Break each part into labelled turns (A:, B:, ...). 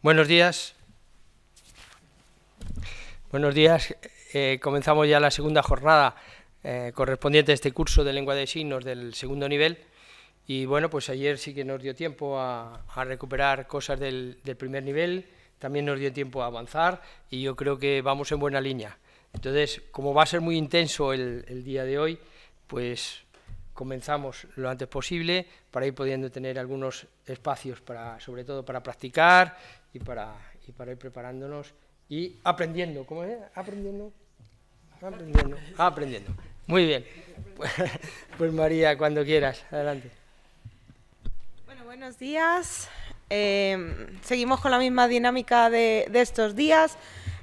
A: Buenos días. Buenos días. Eh, comenzamos ya la segunda jornada eh, correspondiente a este curso de lengua de signos del segundo nivel. Y bueno, pues ayer sí que nos dio tiempo a, recuperar cosas del, primer nivel, también nos dio tiempo a avanzar y yo creo que vamos en buena línea. Entonces, como va a ser muy intenso el, el día de hoy, pues comenzamos lo antes posible para ir pudiendo tener algunos espacios para, sobre todo para practicar y para, y para ir preparándonos y aprendiendo. ¿Cómo es? Aprendiendo. Aprendiendo. Ah, aprendiendo. Muy bien. Pues, María, cuando quieras. Adelante. Bueno, buenos días.
B: Em, seguimos con la misma dinámica de, estos días.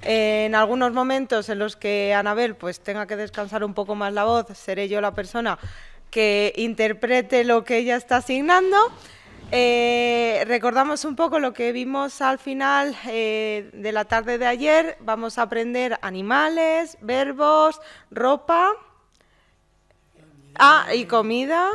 B: en algunos momentos en los que Anabel pues, tenga que descansar un poco más la voz, seré yo la persona que interprete lo que ella está asignando. Eh, recordamos un poco lo que vimos al final eh, de la tarde de ayer. Vamos a aprender animales, verbos, ropa ah, y comida.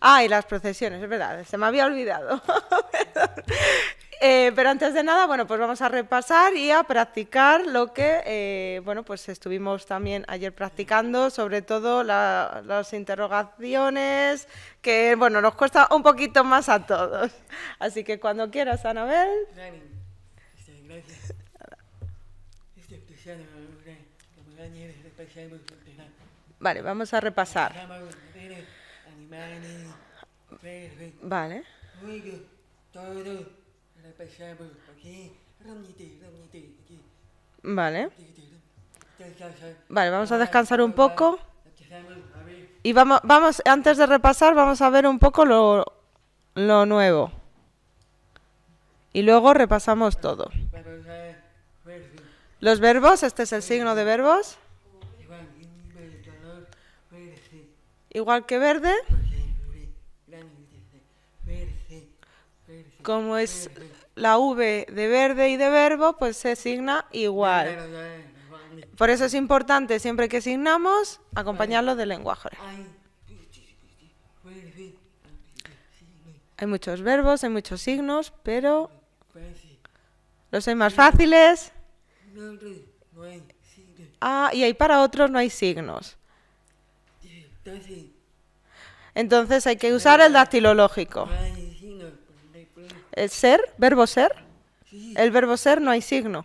B: Ah, y las procesiones, es verdad, se me había olvidado. Eh, pero antes de nada, bueno, pues vamos a repasar y a practicar lo que, eh, bueno, pues estuvimos también ayer practicando, sobre todo las interrogaciones, que, bueno, nos cuesta un poquito más a todos. Así que cuando quieras, Anabel. Gracias. Vale, vamos a repasar. Vale. Vale.
C: Vale, vamos a descansar un poco.
B: Y vamos, vamos, antes de repasar, vamos a ver un poco lo, lo nuevo. Y luego repasamos todo. Los verbos, este es el signo de verbos. Igual que verde. como es la V de verde y de verbo, pues se signa igual. Por eso es importante, siempre que signamos, acompañarlo de lenguaje. Hay muchos verbos, hay muchos signos, pero los hay más fáciles. Ah, y hay para otros no hay signos. Entonces hay que usar el dactilológico el ser, verbo ser. Sí. El verbo ser no hay signo.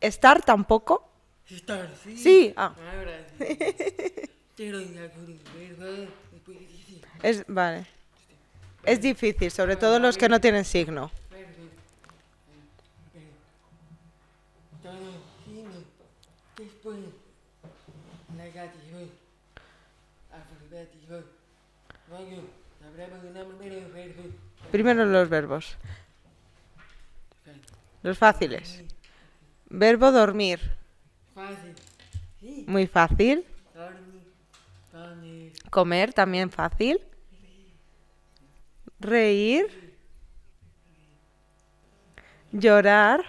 B: Estar tampoco.
C: Estar, sí. Sí. Ah. Ahora, sí.
B: es, vale. Es difícil, sobre todo los que no tienen signo.
C: Negativo. la Vengo. Sabremos el nombre de Jesús.
B: Primero los verbos. Los fáciles. Verbo dormir.
C: Fácil. Muy fácil.
B: Comer también fácil. Reír. Llorar.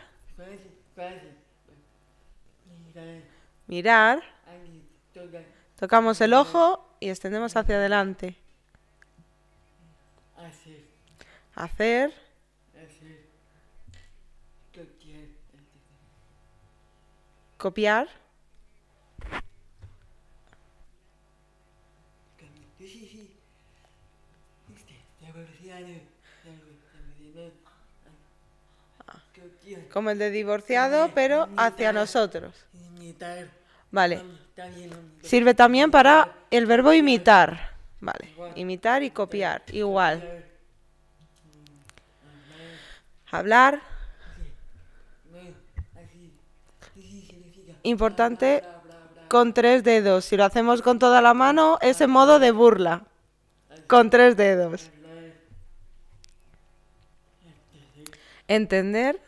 B: Mirar. Tocamos el ojo y extendemos hacia adelante hacer. Copiar. Como el de divorciado, pero hacia nosotros. Vale. Sirve también para el verbo imitar. Vale. Imitar y copiar. Igual hablar. Importante con tres dedos. Si lo hacemos con toda la mano, es modo de burla. Con tres dedos. Entender.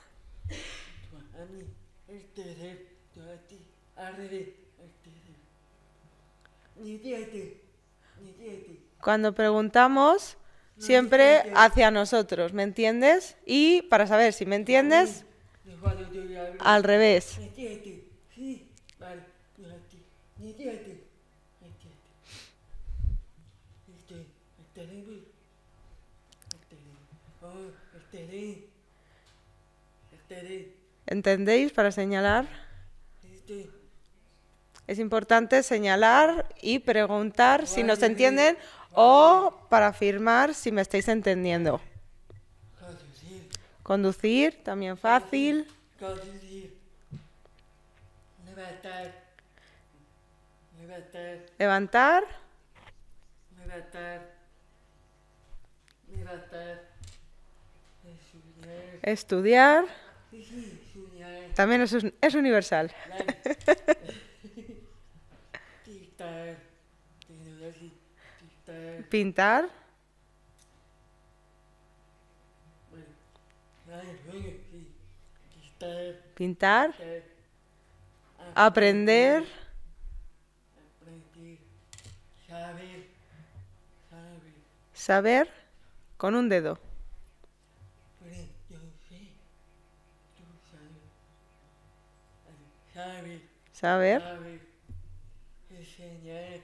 B: Cuando preguntamos, siempre hacia nosotros, ¿me entiendes? Y para saber si me entiendes,
C: al revés.
B: ¿Entendéis? Para señalar. Es importante señalar y preguntar si nos entienden o para firmar si me estáis entendiendo.
C: Conducir.
B: Conducir, también fácil.
C: Conducir. Levantar.
B: Levantar.
C: Levantar.
B: Estudiar. También es, es universal. Pintar. Pintar. Aprender. Saber. Saber con un dedo.
C: Saber.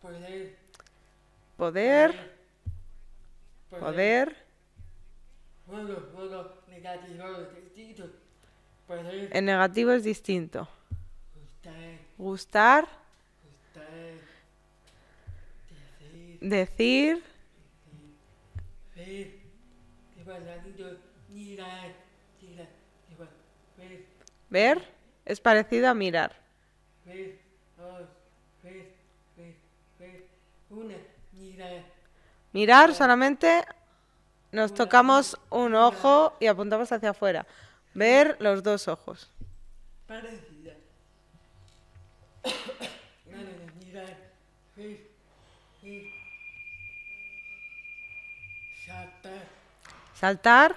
C: Poder. Poder. Poder. negativo El
B: negativo es distinto. Gustar. Gustar. Decir. Ver. Ver es parecido a mirar mirar. solamente nos tocamos un ojo y apuntamos hacia afuera. Ver los dos ojos. mirar, Saltar. Saltar.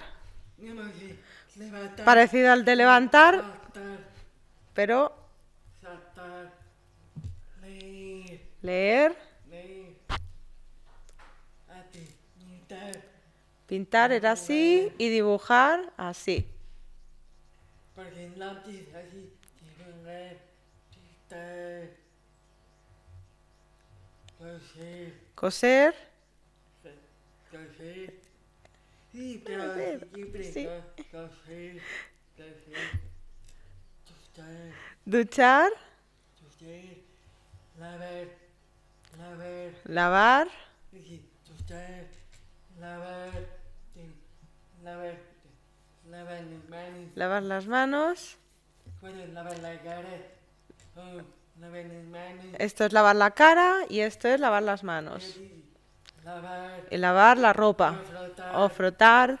C: Parecido al de
B: levantar. Pero Leer.
C: Leer. Pintar.
B: Pintar era así y dibujar así.
C: Porque lápiz así, dibujar, pintar. Coser. Coser. Coser. Sí, pero siempre sí. coser. Coser.
B: Duchar.
C: Duchar. Lavar. Lavar. Lavar.
B: Lavar. las manos. Esto es lavar la cara y esto es lavar las manos.
C: Lavar. lavar la ropa. o frotar.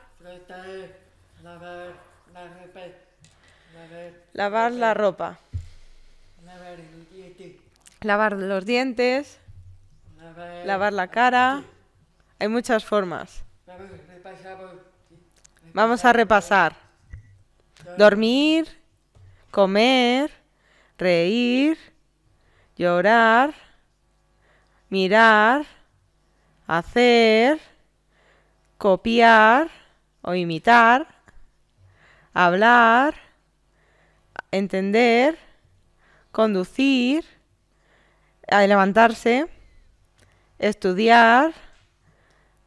C: Lavar la
B: ropa. lavar los dientes lavar la cara. Hay muchas formas. Vamos a repasar. Dormir, comer, reír, llorar, mirar, hacer, copiar o imitar, hablar, entender, conducir, levantarse estudiar,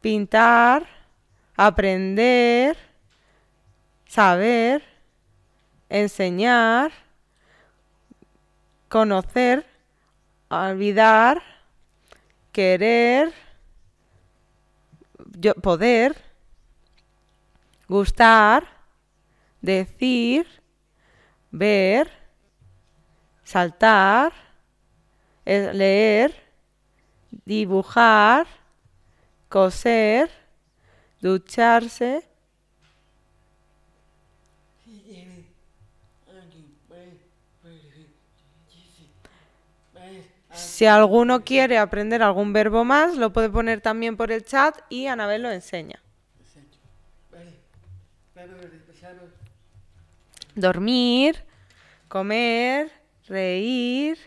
B: pintar, aprender, saber, enseñar, conocer, olvidar, querer, poder, gustar, decir, ver, saltar, eh, leer dibujar, coser, ducharse. Si alguno quiere aprender algún verbo más, lo puede poner también por el chat y Anabel lo enseña. Dormir, comer, reír,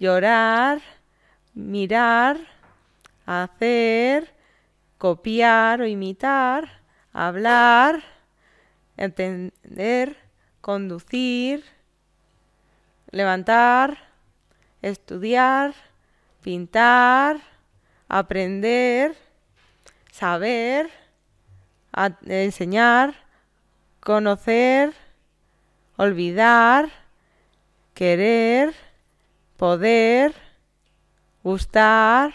B: llorar, mirar hacer, copiar o imitar, hablar, entender, conducir, levantar, estudiar, pintar, aprender, saber, enseñar, conocer, olvidar, querer, poder, gustar,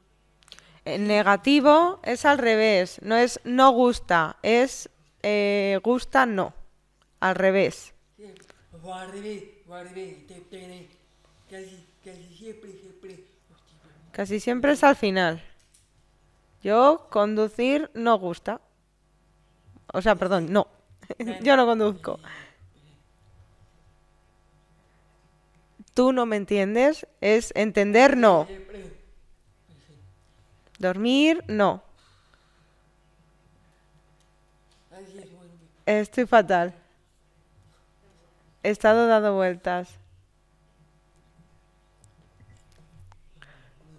B: El negativo es al revés, no es no gusta, es eh, gusta no, al revés. Casi siempre es al final. Yo conducir no gusta. O sea, perdón, no. Yo no conduzco. Tú no me entiendes, es entender no. Dormir, no. Estoy fatal. He estado dando vueltas.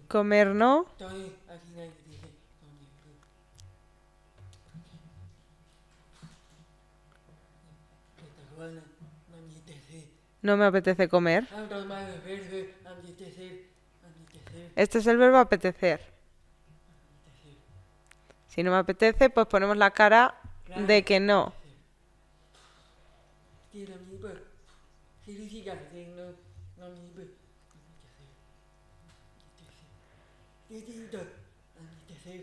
B: Comer, no. No me apetece comer. Este es el verbo apetecer. Si no me apetece, pues ponemos la cara de que no.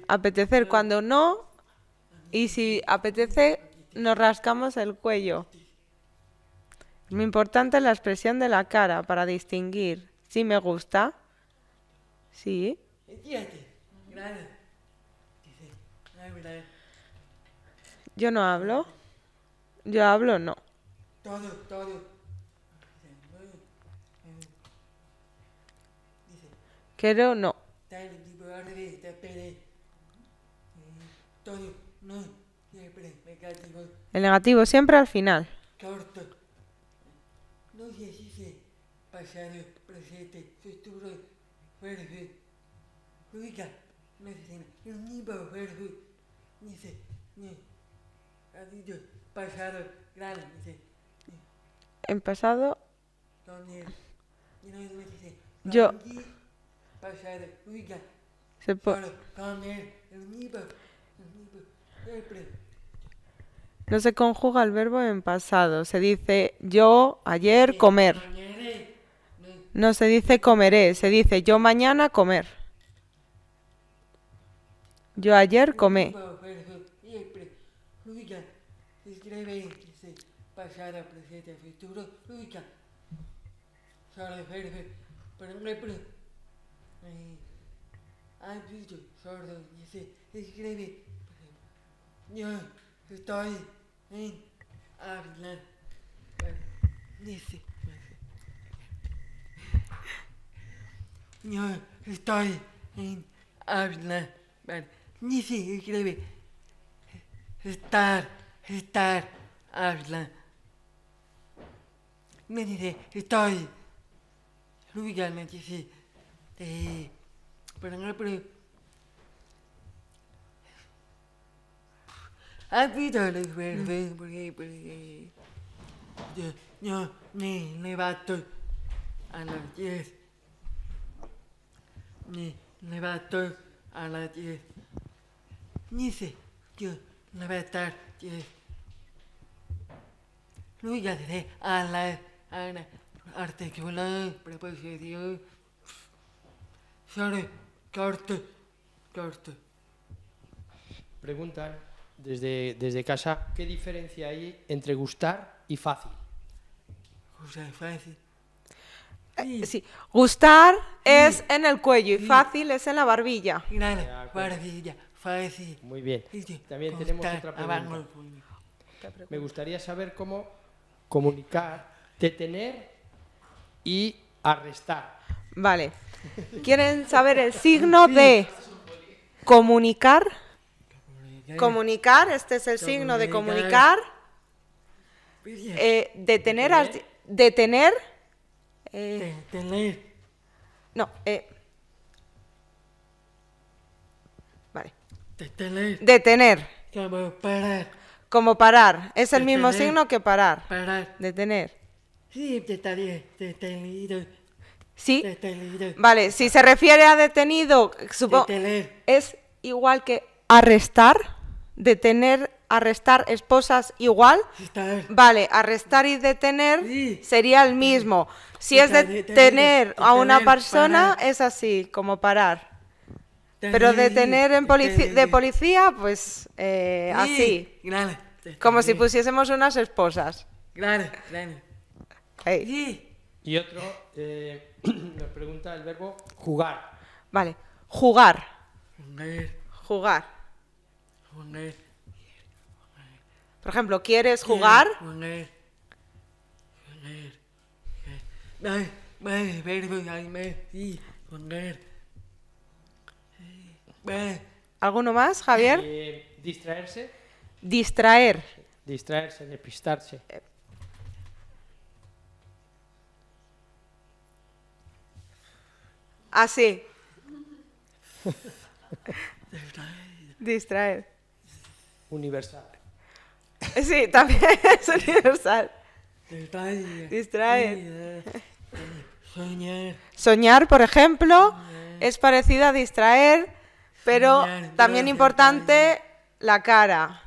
B: Apetecer cuando no. Y si apetece, nos rascamos el cuello. Lo importante es la expresión de la cara para distinguir si me gusta. Sí. Yo no hablo. Yo hablo, no.
C: Todo, todo.
B: Dice, quiero no.
C: Está eh, el tipo de te peleé. Todo, no, te negativo.
B: El negativo, siempre al final.
C: No se dice, pasaros, presente, futuro, verdugo. Rubica, me dice, yo ni puedo
B: en pasado.
C: Yo. Se
B: no se conjuga el verbo en pasado. Se dice yo ayer comer. No se dice comeré, se dice yo mañana comer. Yo ayer comé.
C: presente, pasado, presente, futuro, lucha. por eh, ay, ámbito, sordo, dice, escribe, yo estoy en dice. Yo estoy en dice, escribe, estar estar habla. Me dice, estoy. lúdicamente me dice, eh, pero, pero, ¿Has visto los verde, Porque, porque yo, yo me levanto a las 10. Me levanto a las Dice, yo levantar 10 fluya a la, a la articular preposición. Sorry, corte,
A: corte. Preguntan desde, desde casa, ¿qué diferencia hay entre gustar y fácil? Gustar y fácil.
B: Eh, sí. Gustar es en el cuello y fácil es en la barbilla. Grande, barbilla,
A: fácil. Muy bien. También tenemos otra pregunta. Me gustaría saber cómo comunicar, detener y arrestar. Vale. ¿Quieren saber el signo
B: de comunicar? Comunicar, este es el signo de comunicar.
C: Eh, detener.
B: detener, eh, detener. no, eh, Vale. Detener. Detener. Como parar. Es el mismo signo que parar. Parar. Detener.
C: Sí, detenido.
B: detenido. ¿Sí? Detenido. Vale, si se refiere a detenido, supongo... Es igual que arrestar. Detener, arrestar, esposas, igual. Vale, arrestar y detener sería el mismo.
C: Si es detener, a una persona,
B: es así, como parar.
C: Pero de tener en de
B: policía, pues eh, así. Como si pusiésemos unas esposas. Y
A: otro, eh, nos pregunta el verbo jugar.
B: Vale, jugar. Jugar. Jugar.
C: Por ejemplo, ¿quieres jugar? Jugar.
B: Eh. ¿Alguno más, Javier?
A: Eh, distraerse.
B: Distraer.
A: Distraerse, despistarse.
B: Así. Ah, distraer. Universal. Sí, también es universal. Distraer. Soñar. Soñar, por ejemplo, es parecido a distraer pero también importante la cara.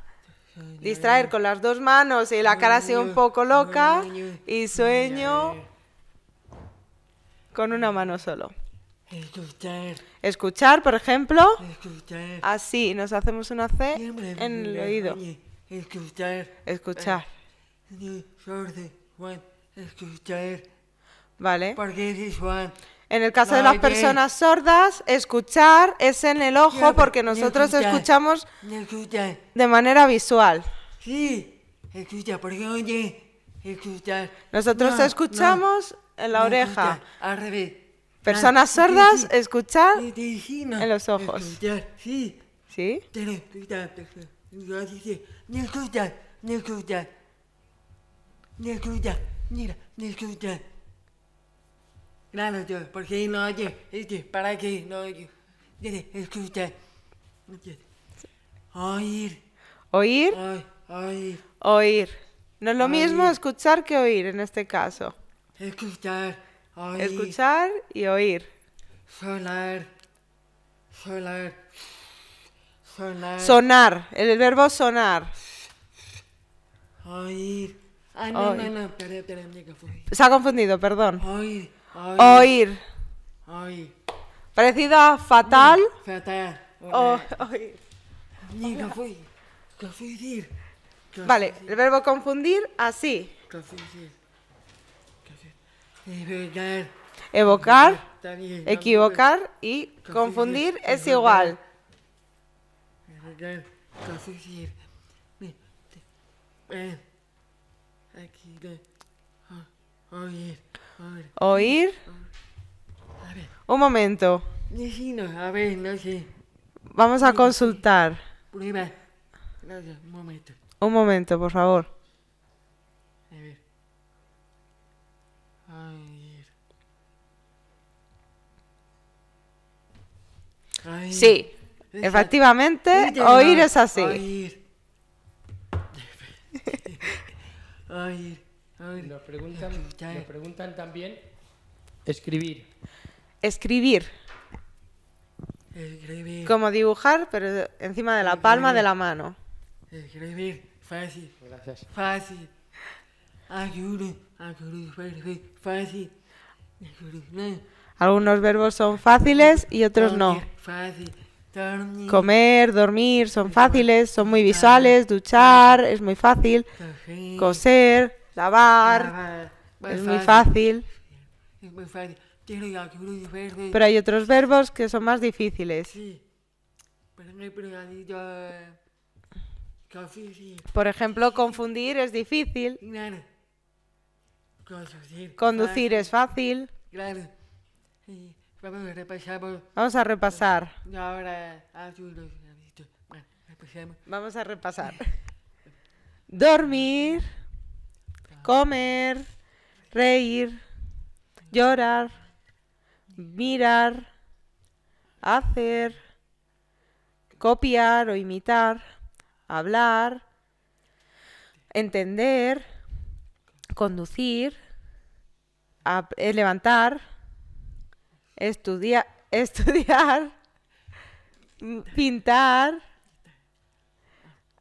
B: Distraer con las dos manos y la cara así un poco loca y sueño con una mano solo. Escuchar. por ejemplo. Así, nos hacemos una C en el oído.
C: Eh,
B: escuchar. Vale. En el caso de las personas sordas, escuchar es en el ojo porque nosotros escuchamos
C: de
B: manera visual.
C: Sí, escucha, porque oye, escuchar. Nosotros escuchamos en la oreja. al revés. Personas sordas,
B: escuchar en los ojos.
C: Escuchar, sí. ¿Sí? escuchar, escuchar, mira, escuchar. Claro, yo, porque no oye, es para que no oye. Escucha. Oír. Oír. oír.
B: Oír. No es lo mismo escuchar que oír en este caso.
C: Escuchar.
B: Oír. Escuchar y oír. Sonar.
C: Sonar. Sonar. Sonar.
B: El verbo sonar. Oír. Ah, no, no, no,
C: no, perdón, perdón,
B: Se ha confundido, perdón.
C: Oír. Oír. Oír. Parecido a fatal. Fatal. oír. Confundir. Vale, el
B: verbo confundir así. Eh, confundir. Evocar. Evocar, equivocar y confundir es
A: igual.
C: Confundir. Eh, eh, ah, oír.
B: Oír. Un momento.
C: a ver, no sé.
B: Vamos a consultar.
C: un momento.
B: Un momento, por favor.
C: A
A: Sí,
B: efectivamente, oír es así.
A: nos, preguntan, también
B: escribir. Escribir.
C: Escribir.
B: Como dibujar, pero encima de la palma de la mano.
C: Escribir. Fácil. Fácil.
B: Algunos verbos son fáciles y otros no. Comer, dormir, son fáciles, son muy visuales, duchar, es muy fácil. Coser lavar, es muy fácil. Pero hay otros
C: verbos que son
B: más difíciles. Sí. Por ejemplo, confundir es difícil.
C: Conducir es
B: fácil. Vamos a repasar.
C: Vamos a repasar.
B: Dormir comer, reír, llorar, mirar, hacer, copiar o imitar, hablar, entender, conducir, eh, levantar, estudiar, estudiar, pintar,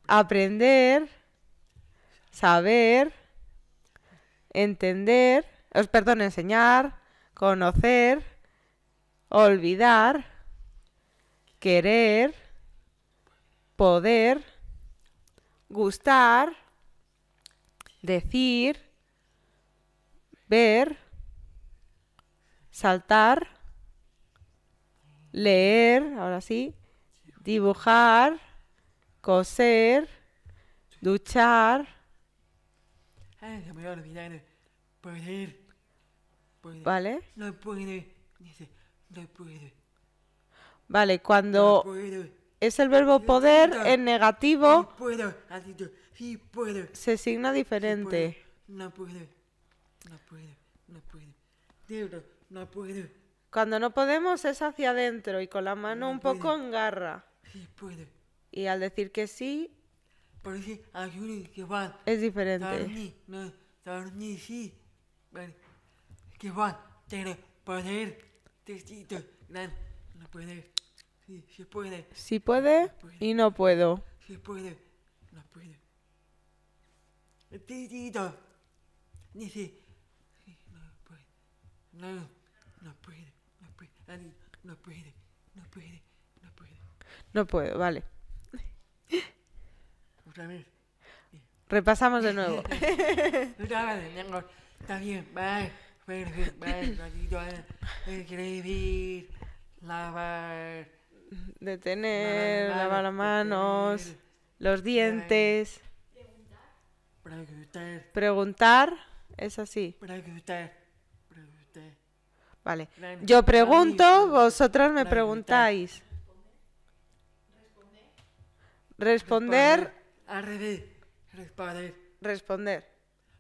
B: aprender, saber entender, eh, perdón, enseñar, conocer, olvidar, querer, poder, gustar, decir, ver, saltar, leer, ahora sí, dibujar, coser, duchar,
C: Ay, se me va a olvidar eh. ¿Vale? No puedo. Dice, no puedo.
B: Vale, cuando es el verbo poder en negativo, no puedo,
C: adito, sí puedo.
B: se signa diferente.
C: No puedo, no
B: puedo, no puedo. Debro, no puedo. Cuando no podemos es hacia adentro y con la mano un poco en garra. Sí puedo. Y al decir que sí,
C: hay uno que van. Es diferente. Tarni, no, tarni sí. Que van, tiene poder. Testito, no puede, Sí, sí puede. Sí
B: puede, y no puedo.
C: Sí puede, no puede. Testito. Dice, sí, no puede. No, no puede, no puede. No puede, no puede,
B: no puede. No puedo, vale.
C: Repasamos de nuevo. Está bien, Escribir, lavar. Detener, lavar las manos,
B: los dientes.
C: Preguntar.
B: Preguntar. Es así. Vale. Yo pregunto, vosotras me preguntáis. Responder. RD,
C: responder. Responder.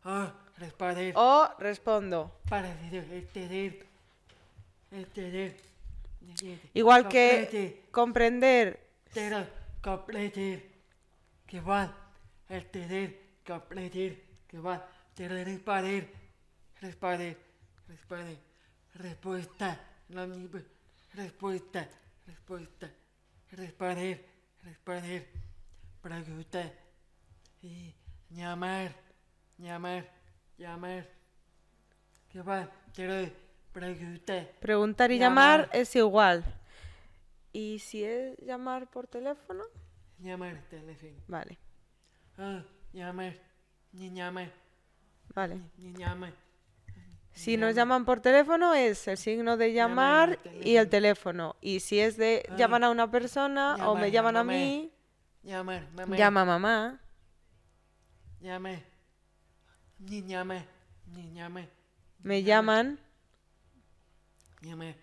C: O ah, responder. O respondo. Para entender. Entender. Igual que comprender. Pero comprender. Que va. Entender. Comprender. Que va. Pero responder. Responder. Responder. Respuesta. Pues, respuesta. Respuesta. Responder. Responder. Pregunta y llamar, llamar, llamar. ¿Qué va? Quiero preguntar. Preguntar y llamar.
B: es igual. ¿Y si es llamar por teléfono?
C: Llamar teléfono. Vale. Ah, llamar, ni llamar. Vale. Ni, llamar. Si nos llaman
B: por teléfono es el signo de llamar, y el teléfono. Y si es de ah. llaman a una persona o me llaman a mí,
C: llama mamá. Llame. Ni llame. Ni llame.
B: Me llaman.
C: Llame.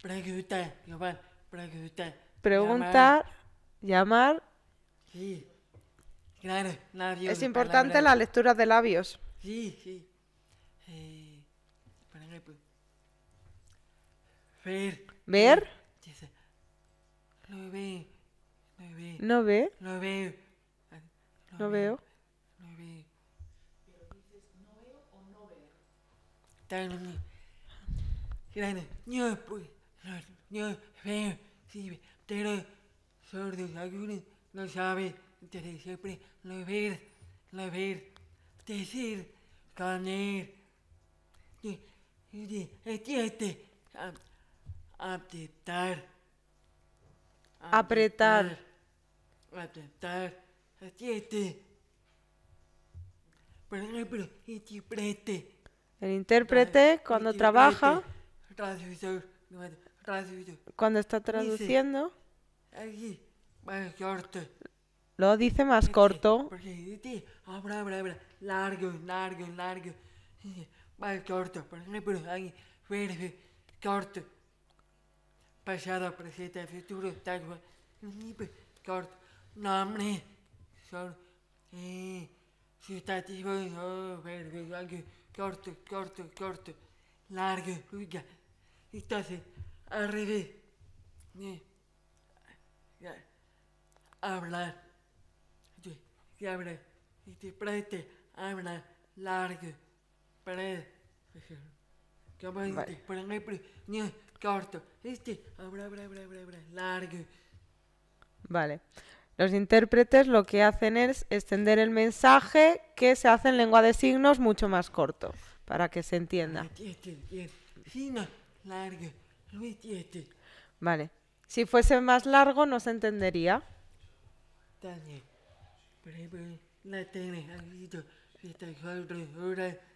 C: Pregunta. Pregunta. Preguntar.
B: Llamar.
C: Sí. Claro, labios, es importante la lectura
B: de labios.
C: Sí, sí. Eh, ver. ¿Ver? No ve. No ve. No ve. veo. no veo. 당연히 그라는 뉴스 뉴스 sí pero sordos algunos no saben entonces siempre lo ver lo ver decir ganar y este apretar apretar apretar tiete. pero no e pero este
B: el intérprete cuando trabaja,
C: cuando está traduciendo,
B: lo dice más corto.
C: Ah, largo, largo, largo. Más corto. Por ejemplo, verde, corto. Pasado, presente, futuro, tal Corto. no Solo. Eh, corto, corto, corto, largo, larga. Entonces, al revés. Hablar. Y habla. habla, largo. Como ni corto. Este, largo.
B: Vale. Los intérpretes lo que hacen es extender el mensaje que se hace en lengua de signos mucho más corto, para que se entienda. Vale. Si fuese más largo no se entendería.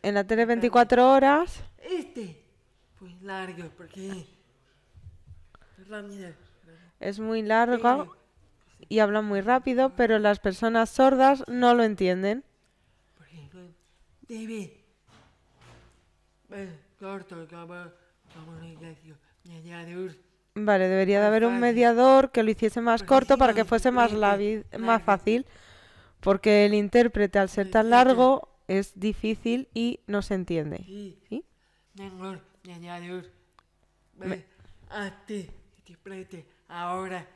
C: En la tele 24
B: horas. Este,
C: pues, largo, porque
B: es muy largo y hablan muy rápido, pero las personas sordas no lo entienden. Eh, vale, debería de haber un mediador que lo hiciese más corto para que fuese más, fácil, porque el intérprete al ser tan largo es difícil y no se entiende. ¿Sí? ahora,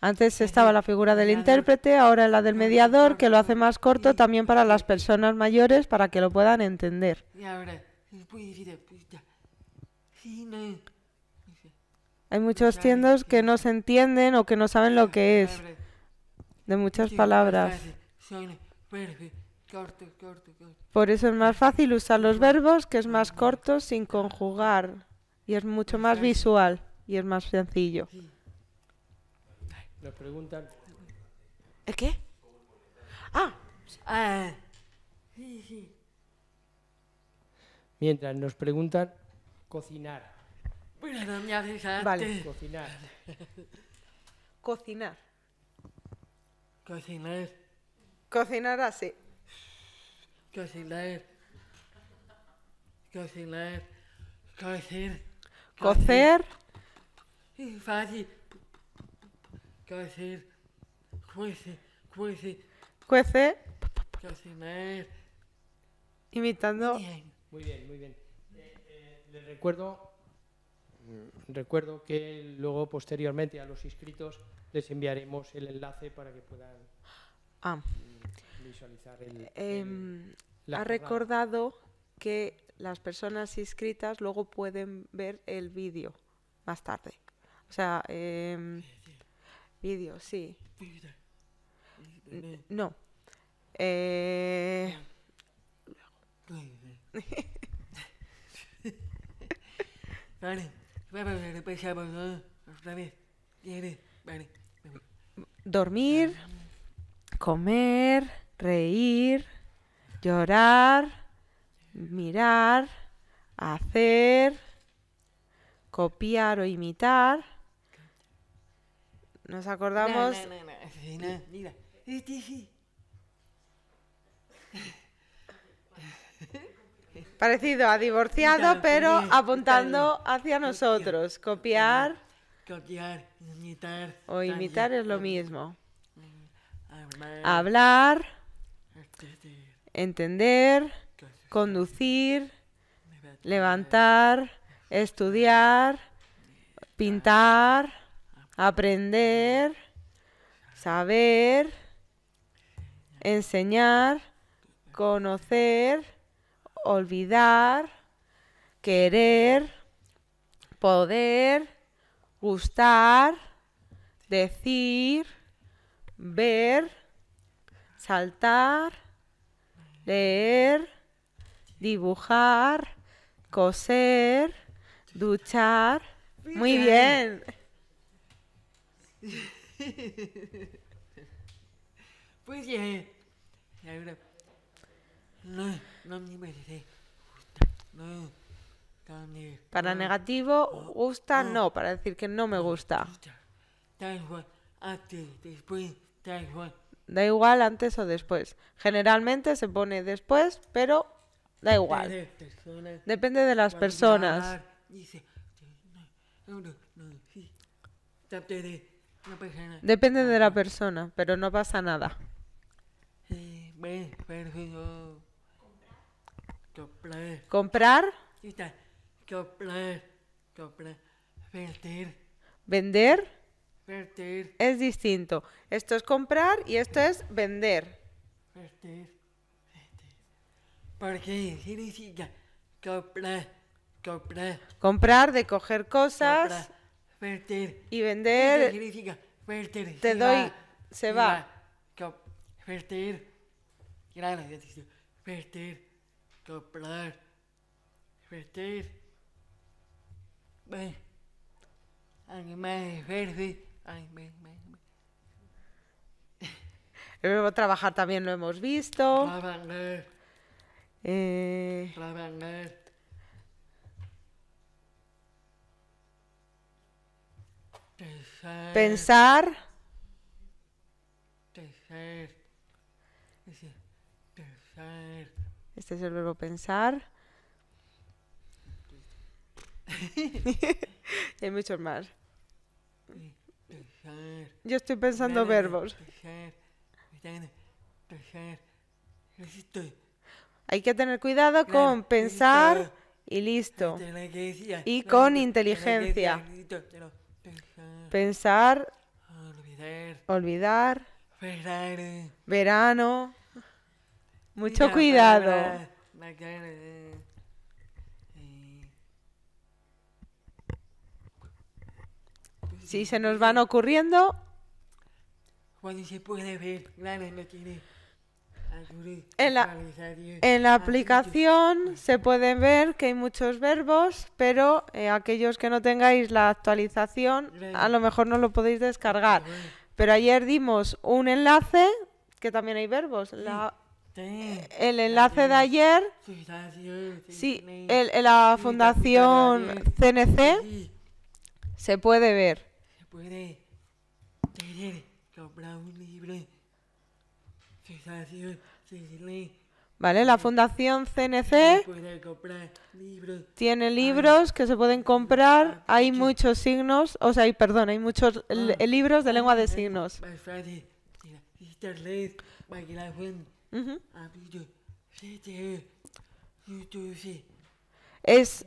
B: antes pues estaba la figura del intérprete, ahora la del mediador, que lo hace más corto también para las personas mayores para que lo puedan entender. Pues Hay muchos tiendos que no se entienden o que no saben lo que es, de muchas palabras. Por eso es más fácil usar los verbos, que es más corto, sin conjugar. Y es mucho más visual y es más sencillo.
A: Nos preguntan.
C: ¿es ¿Eh, qué? Ah, eh.
A: Mientras nos preguntan cocinar. Vale, cocinar. cocinar. Cocinar.
C: Cocinar así cocinar, cocinar, cocer, cocer, fácil, cocer, cuece, cuece, cocinar.
B: Imitando.
A: Muy bien, muy bien. Eh, eh, les recuerdo, mm, recuerdo que luego posteriormente a los inscritos les enviaremos el enlace para que puedan. Ah visualizar el, em, ha recordado que
B: las personas inscritas luego pueden ver el vídeo más tarde. O sea, eh, vídeo, sí.
C: No. Eh,
B: Dormir, comer reír, llorar, mirar, hacer, copiar o imitar. Nos acordamos... Parecido a divorciado, pero apuntando hacia nosotros. Copiar.
C: Copiar, imitar. O imitar
B: es lo mismo. Hablar entender, conducir, levantar, estudiar, pintar, aprender, saber, enseñar, conocer, olvidar, querer, poder, gustar, decir, ver, saltar, leer, dibujar, coser, duchar.
A: Muy bien.
C: Pues ya, No, no me merece. No, eh,
B: Para negativo, gusta, ah, no. Para decir que no me gusta.
C: Tal antes, después,
B: Da igual antes o después. Generalmente se pone después, pero da igual. Depende de, las personas. Depende de la persona, pero no pasa nada. Comprar. Comprar. Comprar. Vender. Vertir. Es distinto. Esto es comprar y esto es
C: vender. Verter. Porque significa comprar, comprar.
B: Comprar de coger cosas. Comprar. Y
C: vender. Significa verter. Te se doy. Va, se va. va. Verter. Gracias. Verter. Comprar. Verter. Animales verdes. Ay, El verbo
B: trabajar también lo hemos visto. Eh.
C: Pensar. Pensar.
B: Este es el verbo pensar. Hay muchos más.
C: Yo estoy pensando verbos.
B: Hay que tener cuidado con pensar y listo. Y con inteligencia. Pensar, olvidar, verano. Mucho cuidado. Si se nos van ocurriendo.
C: se puede ver, En la, ah,
B: aplicación se pueden ver que hay muchos verbos, pero eh, aquellos que no tengáis la actualización, a lo mejor no lo podéis descargar. Pero ayer dimos un enlace, que también hay verbos. el enlace de ayer, sí, en la fundación CNC se puede ver puede Vale, la Fundación CNC tiene libros que se pueden comprar. Hay muchos signos, o sea, hay, perdón, hay muchos ah, libros de ah, lengua de signos. Es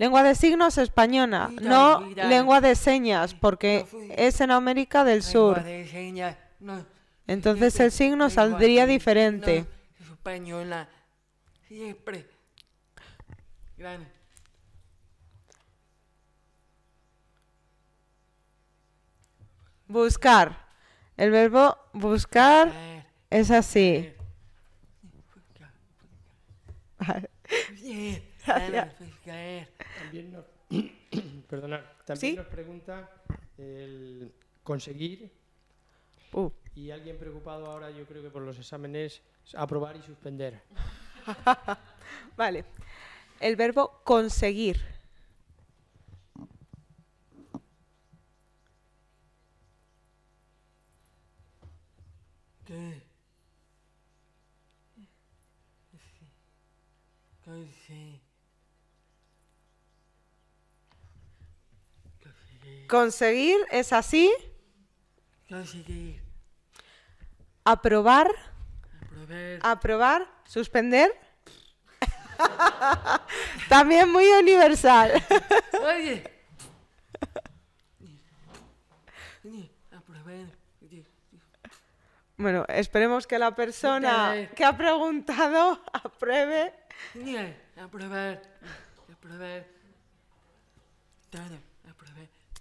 B: Lengua de signos española, no lengua de señas, porque es en América del Sur. Entonces el signo saldría diferente.
C: Española, siempre.
B: Buscar. El verbo buscar es así.
A: También nos, también nos pregunta el conseguir uh. y alguien preocupado ahora yo creo que por los exámenes aprobar y suspender. vale. El verbo conseguir.
C: ¿Qué?
B: Conseguir es así. Conseguir. Aprobar. Aprobar. Aprobar. Suspender. También muy universal. Oye. Bueno, esperemos que la persona que ha preguntado
C: apruebe. Aprobar. Aprobar.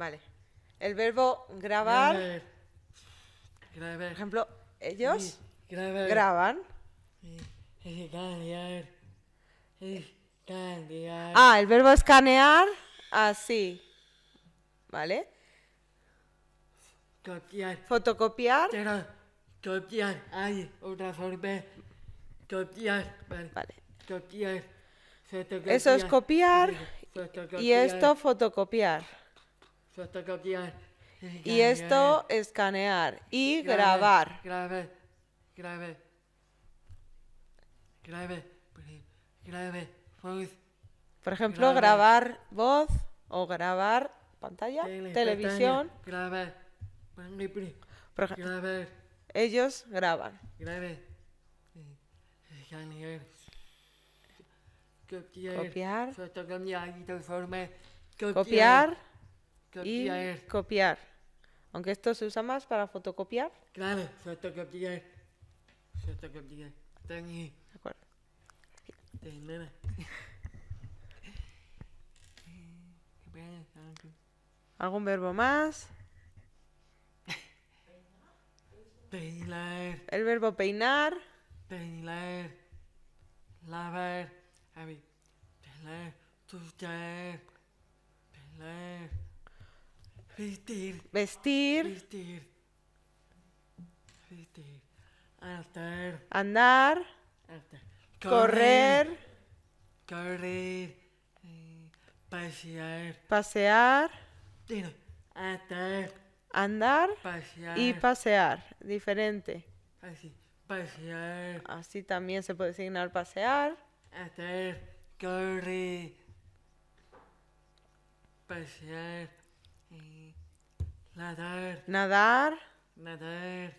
B: Vale. El verbo grabar. Por ejemplo, ellos graban. Ah, el verbo escanear, así.
C: ¿Vale? Fotocopiar. Copiar. Eso es copiar. Y esto
B: fotocopiar.
C: Y esto escanear y grabar. Grave, grave, grave, grave, Por ejemplo, grabar voz o grabar pantalla,
B: televisión.
C: Por Grabar. ellos graban. Copiar. Copiar y
B: copiar. Aunque esto se usa más para fotocopiar. Claro,
C: fotocopiar. Fotocopiar. Tení. De acuerdo.
B: ¿Algún verbo más? Peinar. El
C: verbo peinar. Peinar. Lavar. Peinar. Tutar. Peinar. Vestir. Vestir. Vestir. Vestir. Andar. Andar. Correr. Correr. Eh, pasear.
B: Pasear.
C: Andar. Andar. Pasear. Y
B: pasear. Diferente. Así. Pasear. Así también se puede designar pasear. Andar.
C: Correr. Pasear. Eh, Nadar. Nadar. Nadar.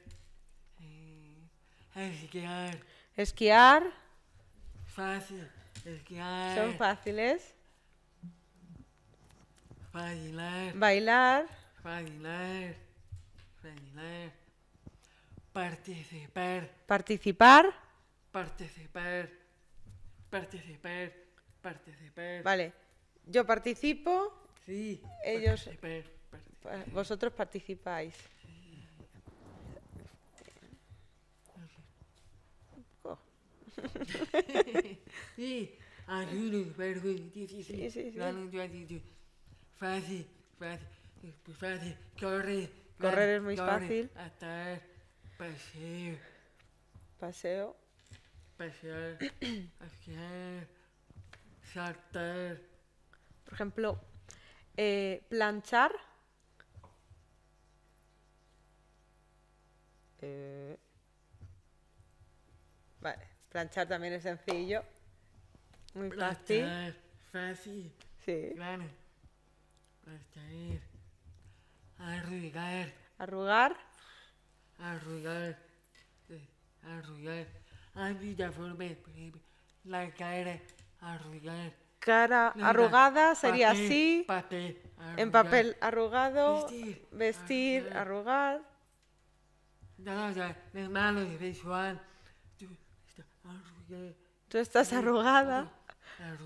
B: Eh, esquiar. Esquiar. Fácil. Esquiar. Son fáciles.
C: Bailar. Bailar. Bailar. Bailar. Participar. Participar. Participar. Participar. Participar. Vale. Yo participo. Sí. Ellos.
B: Vosotros participáis.
C: sí, ayuno, perdón, sí, sí, sí. sí, Fácil, fácil, pues fácil, correr. Correr es muy fácil. Hasta paseo. Paseo. Pasear, hacer,
B: saltar. Por ejemplo, eh, planchar. Eh, vale, planchar también es sencillo.
C: Muy fácil. Sí. Claro. Planchar. Arrugar. Arrugar. Arrugar. Arrugar. Ah, la cara. Arrugar.
B: Cara arrugada sería así. en papel
C: arrugado. Vestir. vestir arrugar Tú estás arrugada.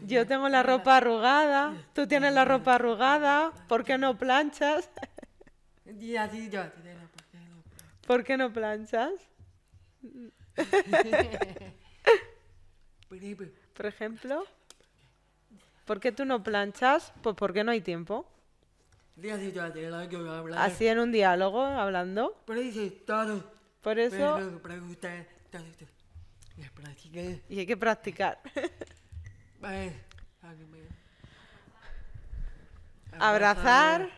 B: Yo tengo la ropa arrugada. Tú tienes la ropa arrugada. ¿Por qué no planchas? ¿Por qué no planchas? Por ejemplo, ¿por qué tú no planchas? Pues porque no hay tiempo. Así en un diálogo hablando. Por eso.
C: Y hay que practicar.
A: abrazar.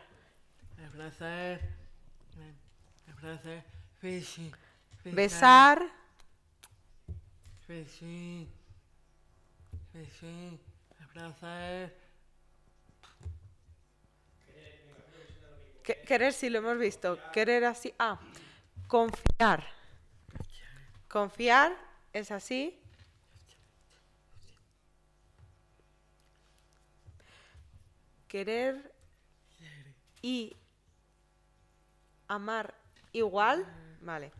C: Abrazar. Besar. Besar. Abrazar.
B: querer sí lo hemos visto. Querer así. Ah, confiar. Confiar es así. Querer y amar igual. Vale.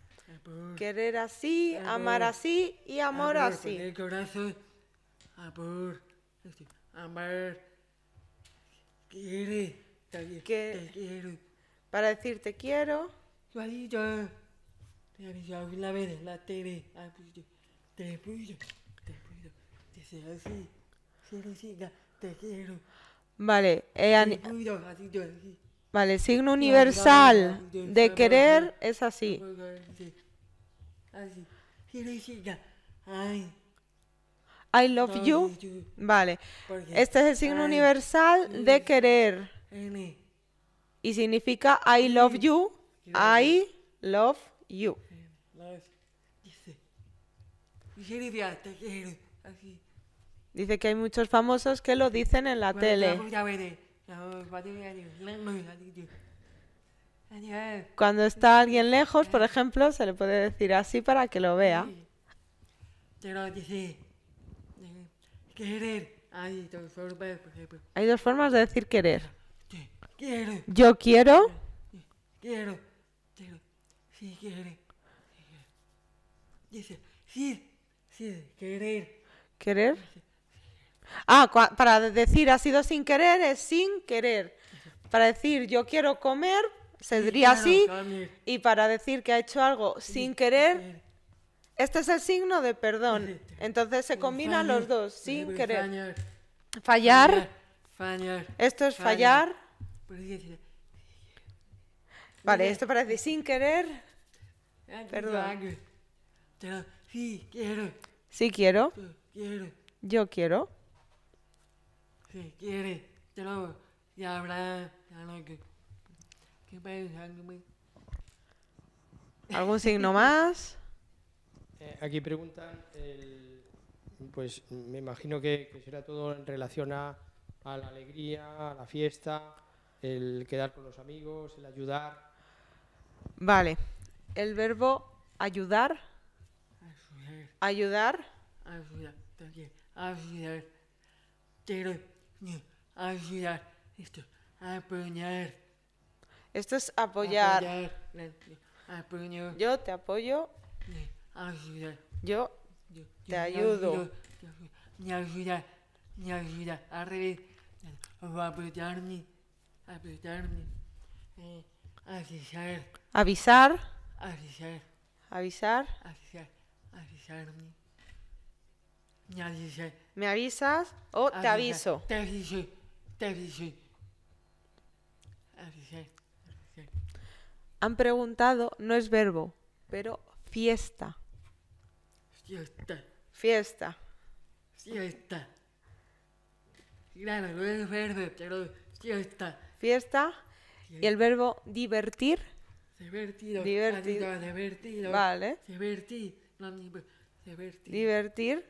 B: Querer así, amar así y amor, así.
C: amar, te, que quiero. para decir te quiero. Vale,
B: vale, signo universal de querer es así. I love you. Vale.
C: Este es el signo universal de
B: querer. Y significa I love you. I love you. Dice que hay muchos famosos que lo dicen en la tele. Pues, Cuando está alguien lejos, por ejemplo, se le puede decir así para que lo vea. Eh, hay dos formas de decir querer.
C: Quiero. Yo quiero. Quiero. Quiero. Sí, quiere. Dice, sí, sí, querer.
B: ¿Querer? Ah, para decir ha sido sin querer es sin querer. Para decir yo quiero comer, se diría así. Y para decir que ha hecho algo sin querer, este es el signo de perdón. Entonces se combinan los dos, sin querer. Fallar.
C: Esto es fallar. Vale, esto
B: parece sin querer. Perdón.
C: Sí quiero.
B: Sí quiero. quiero. Yo quiero.
C: Sí quiere. ya habrá.
A: ¿Algún signo más? Eh, aquí preguntan, pues me imagino que, será todo en relación a, a la alegría, a la fiesta, el quedar con los amigos, el ayudar.
B: Vale, el verbo ayudar.
C: Ayudar. Ayudar. Ayudar. Quiero ayudar. Esto. Apoyar.
B: Esto es apoyar. apoyar. Yo te apoyo.
C: Ayudar. Yo te ayudo. Ni ayudar. Ni ayudar. Al revés. Eh, avisarme.
B: avisar,
C: avisar, avisar, avisar, avisarme.
B: Me avisas. o te aviso?
C: Te aviso, te aviso. Avisar,
B: Han preguntado, no es verbo, pero fiesta. Fiesta. Fiesta. Fiesta. Claro, no es verbo, pero Fiesta. Fiesta. Y el verbo divertir. Divertido. Divertir. divertido. Vale.
C: Divertir. divertir.
B: Divertir.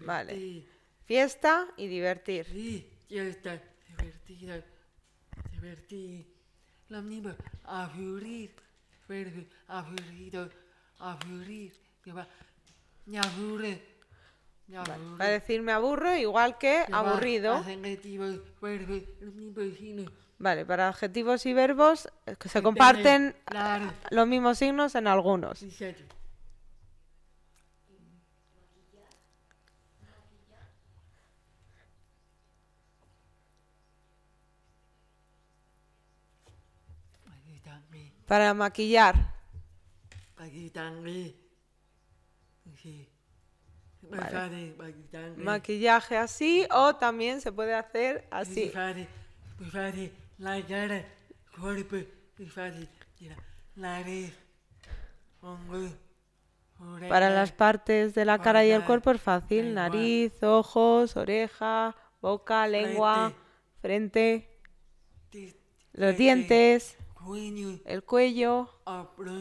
B: Vale. Fiesta y
C: divertir. Sí, fiesta. divertido Divertir. Lo mismo. Para decir me aburro, igual que aburrido.
B: Vale, para adjetivos y verbos eh, que se comparten los mismos signos en algunos. Para maquillar.
C: Para eh.
B: Maquillaje así o
C: también se puede hacer así. para las partes de la cara y el cuerpo es fácil.
B: Nariz, ojos, oreja, boca, lengua, frente, los dientes, el cuello,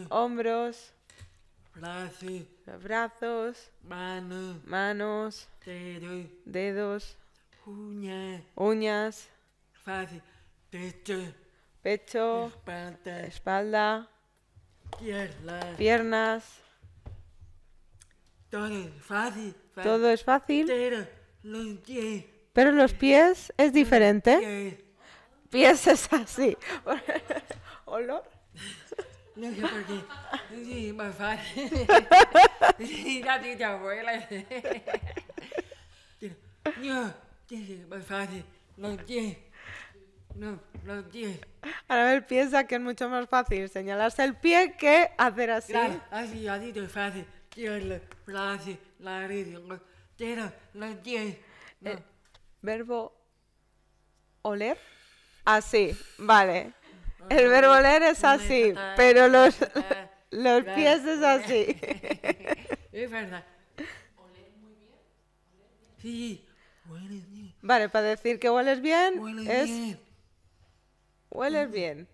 C: hombros.
B: Brazos. Manos. Dedos. Uñas. pecho.
C: Espalda. piernas. Todo es fácil.
B: Pero los pies. es diferente. pies es así.
C: ¿Olor? No sé por qué. Sí, fácil. Sí, la tía abuela. No, más fácil. no tiene. No, no tiene. ver,
B: piensa que es mucho más fácil señalarse el pie que hacer así. Sí,
C: así, así es fácil. Tiene la frase, la no no tiene. Eh, verbo oler. Así, vale. El
B: verbo leer es así, ah, pero los, ah, los pies es así.
C: Es verdad. Sí,
B: hueles bien. Vale, para decir que hueles bien hueles es... Bien. Hueles bien.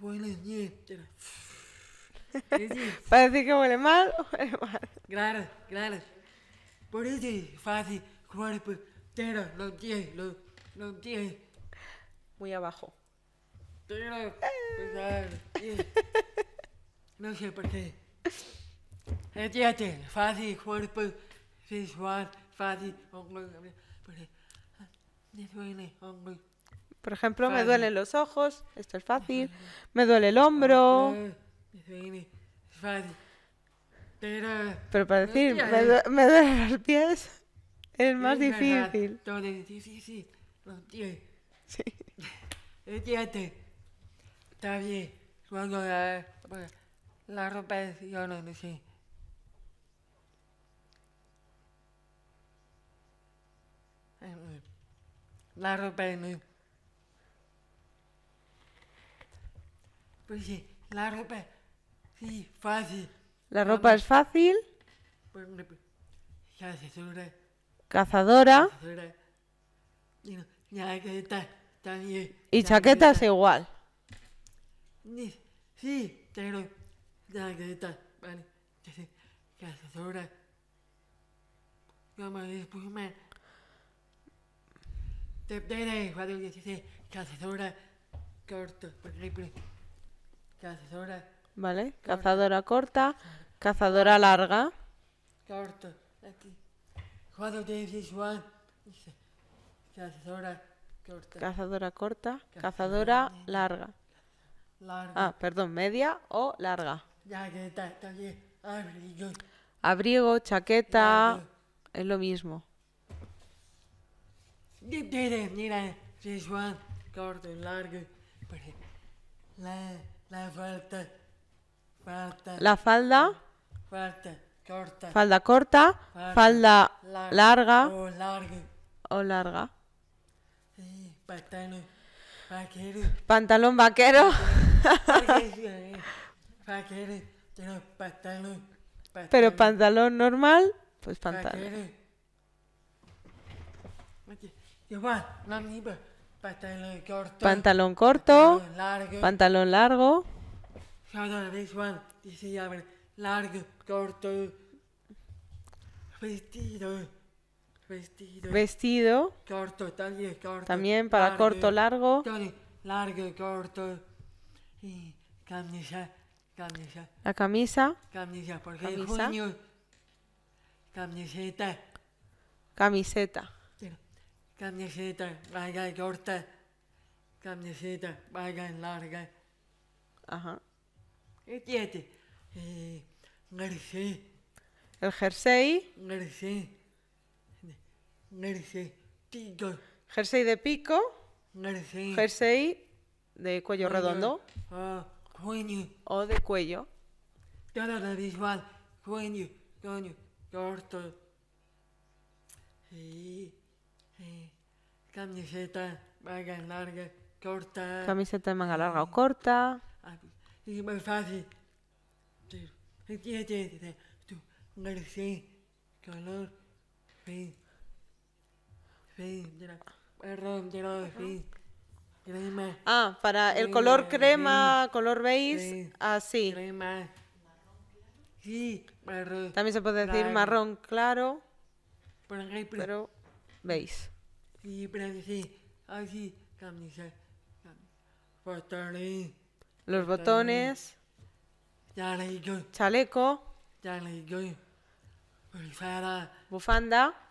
C: Hueles bien. para
B: decir que huele mal,
C: huele mal. Claro, claro. Por eso es fácil, pues, los pies, los pies. Muy abajo. Eh. No sé por qué. Eh, fácil, cuerpo visual, fácil,
B: Por ejemplo, me duelen los ojos, esto es fácil. Me duele el hombro.
C: Pero para decir, me,
B: duelen los pies, es más difícil.
C: Todo es difícil, los pies. Sí. Eh, bien, cuando la, pues, la ropa es yo no sé. Sí. La ropa es muy... Pues sí, la ropa, sí, fácil. ¿La ropa es fácil? Pues
B: Cazadora. Cazadora. Y chaquetas igual.
C: Sí, ya la está, vale, dice, cazadora. a me después más. Te pere, cuando dice cazadora, corto, por Cazadora.
B: Vale, cazadora corta, cazadora larga.
C: Corto, aquí. Cuando dieciséis dice Juan, dice cazadora corta.
B: Cazadora corta, cazadora larga. Larga. Ah, perdón, media
C: o larga. Chaqueta, también, abrigo.
B: Abrigo, chaqueta, larga. es lo mismo.
C: Mira, Sichuan, corto, largo. La, la falda. Falda. La falda. Falda corta. Falda corta, falda, falda larga, larga, o larga. O larga. Sí, patano. Vaquero.
B: Pantalón vaquero.
C: Vaquero. Pero pantalón. Pero
B: pantalón normal, pues pantalón.
C: Pantalón corto. Pantalón largo. Largo, corto. Vestido. Vestido. Vestido. Corto, también corto. También para corto, largo. Largo corto. Y camisa, camisa.
B: La camisa.
C: Camisa, porque camiseta.
B: Camiseta.
C: Camiseta, vaya corta. Camiseta, vaya larga. Ajá. Y Eh, El jersey. Jersey. Jersey
B: de pico. Jersey de cuello redondo.
C: Ah, cuello. O de cuello. Todo visual. Cuello, Camiseta, manga larga, corta.
B: Camiseta de manga larga o corta.
C: Y fácil. Ah, para el color crema, color beige,
B: así. Ah, También se puede decir marrón
C: claro. Pero beige. Los botones. Chaleco.
B: Bufanda.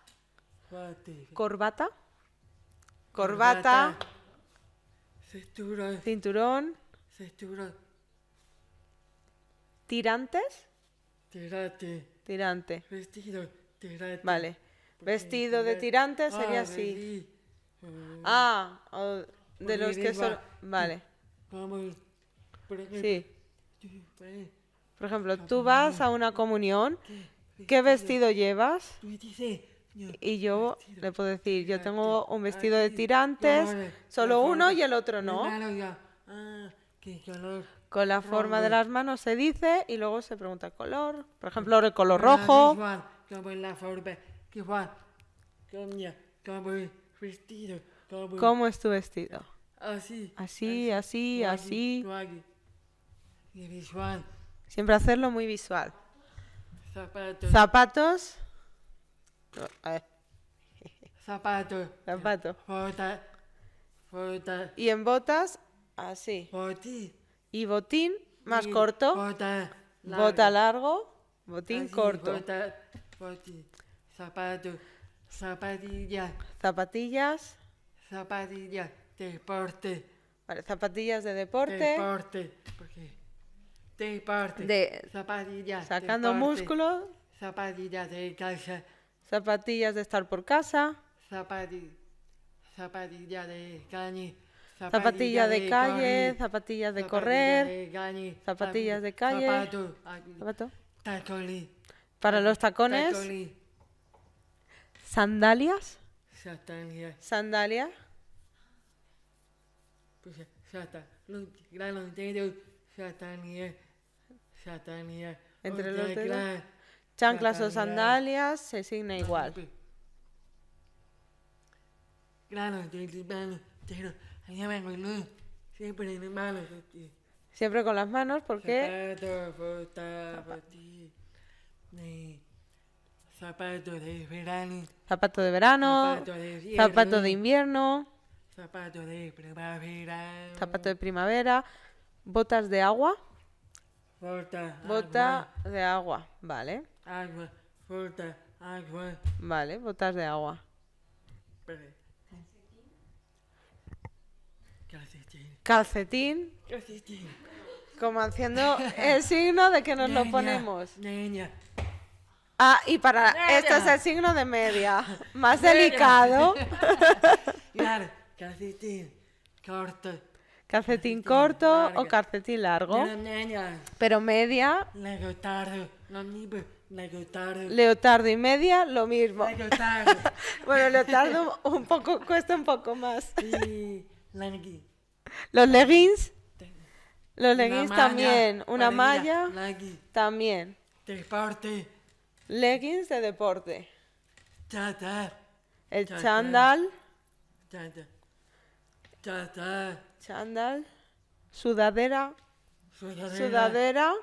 B: Corbata. Corbata. Cinturón. Cinturón. Tirantes.
C: Tirante.
B: Tirante. Vestido. Tirante. Vale. Vestido de tirante sería ah, así. Ah, de los que son. Vale. Por sí. Por ejemplo, tú vas a una comunión. ¿Qué vestido llevas? Y yo le puedo decir, yo tengo un vestido de tirantes, solo uno y el otro no. Ah, Con la forma de las manos se dice y luego se pregunta el color. Por ejemplo, el color rojo. ¿Cómo es tu vestido? Así, así, así. así. Siempre hacerlo muy visual. Zapatos. Zapato. Zapato. Bota. Bota. Y en botas, así. Botín. Y botín más corto. Bota largo. Bota largo botín corto. Zapato,
C: botín. Zapatillas. Zapatillas. de Deporte. Vale, zapatillas de deporte. Deporte. Porque deporte. De... Zapatillas. Sacando músculos. músculo. Zapatillas de calza zapatillas de estar por casa, zapati, zapatilla de cañi, zapatilla, zapatilla de, de calle, zapatillas de correr, zapatillas de, cañi, zapatillas de calle, zapato,
B: zapato. Tacoli, para los tacones, tacoli. sandalias,
C: sandalias, pues sandalias. Entre los dedos. Chanclas o sandalias
B: se signa igual. Siempre con las manos porque...
C: Eh, zapato de verano.
B: Zapato de verano. Zapato de invierno.
C: Zapato de, primavera.
B: Zapato de primavera. Botas de agua.
C: Bota, de agua, vale agua,
B: fruta, agua. Vale, botas de agua. Calcetín. Calcetín. Calcetín. Como haciendo el signo de que nos lo ponemos. Niña. Ah, y para. Esto es el signo de media. Más delicado. Claro, calcetín corto. Calcetín, corto o calcetín largo.
C: Pero media. Luego tarde, no Leotardo.
B: Leotardo y media, lo mismo.
C: Leotardo.
B: bueno, leotardo un poco, cuesta un poco más. Y Los leggings. Los leggings también. una malla. También. Leggings de deporte.
C: El chandal. Chandal. Chandal.
B: Sudadera.
C: Sudadera.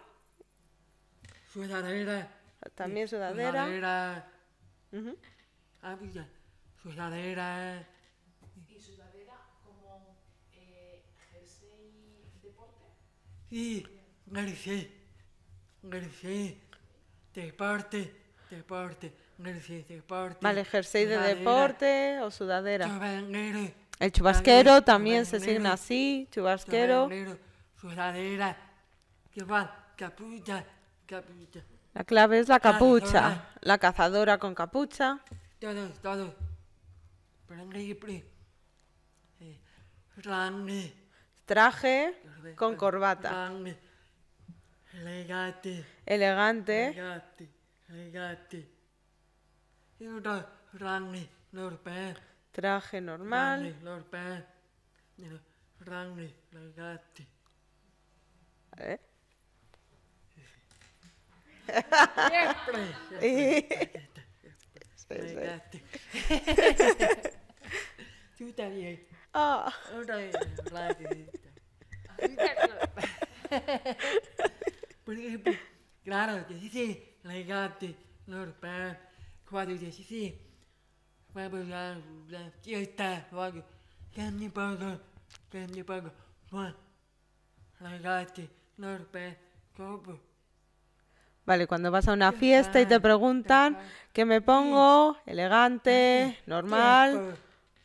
C: Sudadera. También sudadera. Sudadera. Uh -huh. Ah, mira. Sudadera. ¿Y sudadera como eh, jersey deporte? Sí, jersey. Jersey. Deporte. Deporte. Jersey deporte. Vale, jersey de deporte
B: o sudadera.
C: Chubanero,
B: El chubasquero chubanero, también chubanero, se signa así, chubasquero.
C: Sudadera. Que va, capucha, capucha.
B: La clave es la capucha. La cazadora con capucha. Eh, Traje con corbata.
C: Elegante. Traje normal. Siempre. siempre. Sí, sí. Tú también. Ah. Por ejemplo, claro, 16, legante, sí, vamos a la fiesta,
B: Vale, cuando vas a una fiesta y te preguntan qué me pongo, elegante, normal,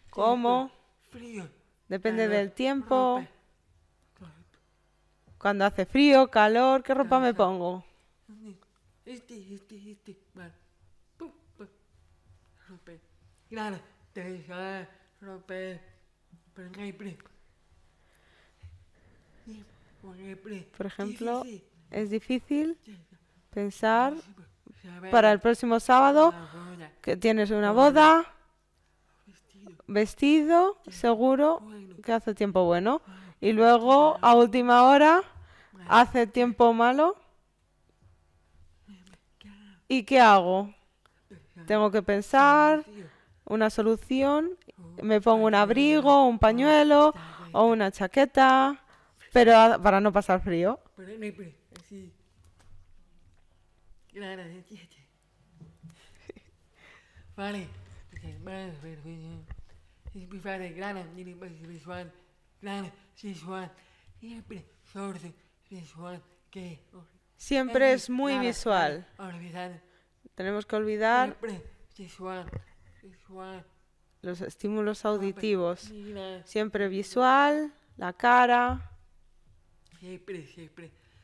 C: cómo,
B: depende del tiempo, cuando hace frío, calor, qué ropa me pongo.
C: Por ejemplo,
B: es difícil pensar pues, para el próximo sábado que tienes una boda, vestido, seguro que hace tiempo bueno. Y pues, luego, a última hora, hace tiempo malo. ¿Y qué hago? Tengo que pensar una solución. Oh, Me pongo un abrigo, un pañuelo o una chaqueta, pero para no pasar
C: frío. Clara de siete. Vale, hermanos, perjuicio. Simplificar de grana, visual, grana, sexual, siempre sordo, visual, que. Siempre es muy visual.
B: Tenemos que olvidar los estímulos auditivos. Siempre visual, la cara.
C: Siempre, siempre.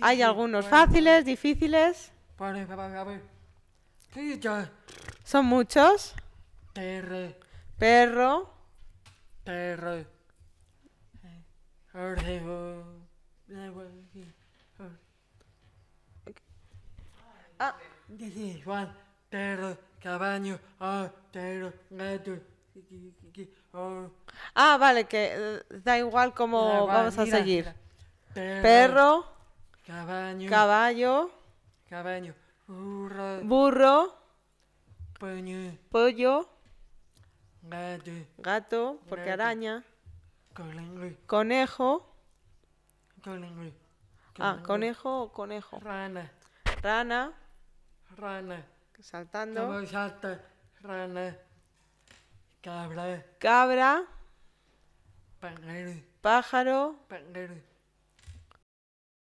C: Hay algunos fáciles, difíciles. Son muchos. Perro. Perro. Perro. Ah. Perro, caballo, oh, perro, Ah.
B: ah, vale, que eh, da igual cómo vamos a seguir.
C: Perro,
B: caballo, burro, burro pollo, gato, porque araña, conejo, conejo, ah, conejo
C: o conejo, rana, rana, rana, saltando, rana.
B: Cabra. Cabra. Pájaro. Pájaro. Pájaro.